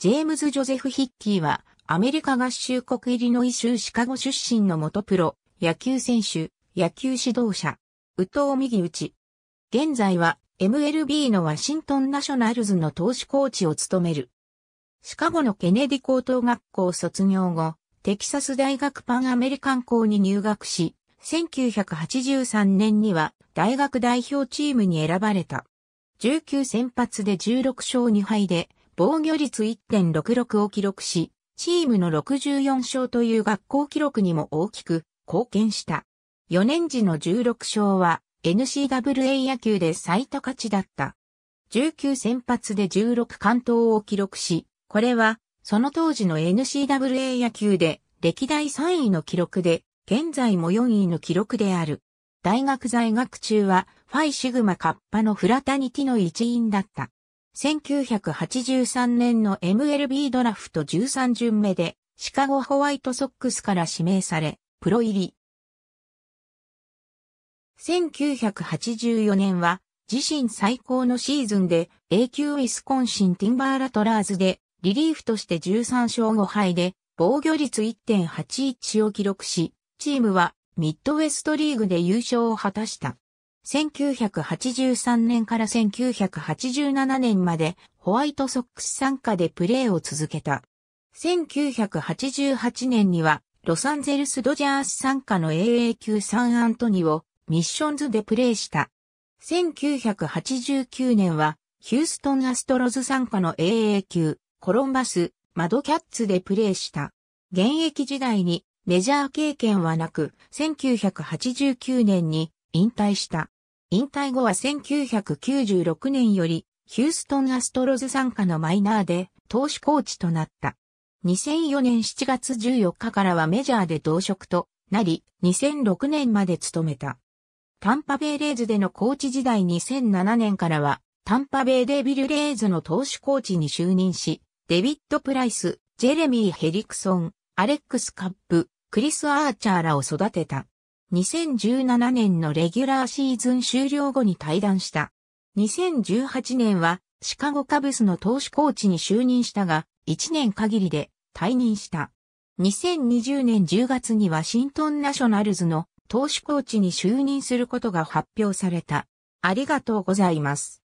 ジェームズ・ジョゼフ・ヒッキーは、アメリカ合衆国イリノイ州シカゴ出身の元プロ、野球選手、野球指導者、宇藤右内。現在は、MLB のワシントンナショナルズの投手コーチを務める。シカゴのケネディ高等学校卒業後、テキサス大学パンアメリカン校に入学し、1983年には大学代表チームに選ばれた。19先発で16勝2敗で防御率1.66を記録し、チームの64勝という学校記録にも大きく貢献した。4年時の16勝は n c w a 野球で最多勝ちだった。19先発で16完投を記録し、これはその当時の n c w a 野球で歴代3位の記録で、現在も4位の記録である。大学在学中はファイシグマカッパのフラタニティの一員だった。1983年の MLB ドラフト13巡目で、シカゴホワイトソックスから指名され、プロ入り。1984年は、自身最高のシーズンで、A 級ウィスコンシンティンバーラトラーズで、リリーフとして13勝5敗で、防御率1.81を記録し、チームはミッドウェストリーグで優勝を果たした。1983年から1987年までホワイトソックス参加でプレーを続けた。1988年にはロサンゼルスドジャース参加の AA 級サンアントニオミッションズでプレーした。1989年はヒューストンアストロズ参加の AA 級コロンバスマドキャッツでプレーした。現役時代にメジャー経験はなく、1989年に引退した。引退後は1996年より、ヒューストンアストロズ参加のマイナーで、投手コーチとなった。2004年7月14日からはメジャーで同職となり、2006年まで務めた。タンパベイレーズでのコーチ時代2007年からは、タンパベイデビルレーズの投手コーチに就任し、デビッド・プライス、ジェレミー・ヘリクソン、アレックス・カップ、クリス・アーチャーらを育てた。2017年のレギュラーシーズン終了後に退団した。2018年はシカゴカブスの投手コーチに就任したが、1年限りで退任した。2020年10月にワシントンナショナルズの投手コーチに就任することが発表された。ありがとうございます。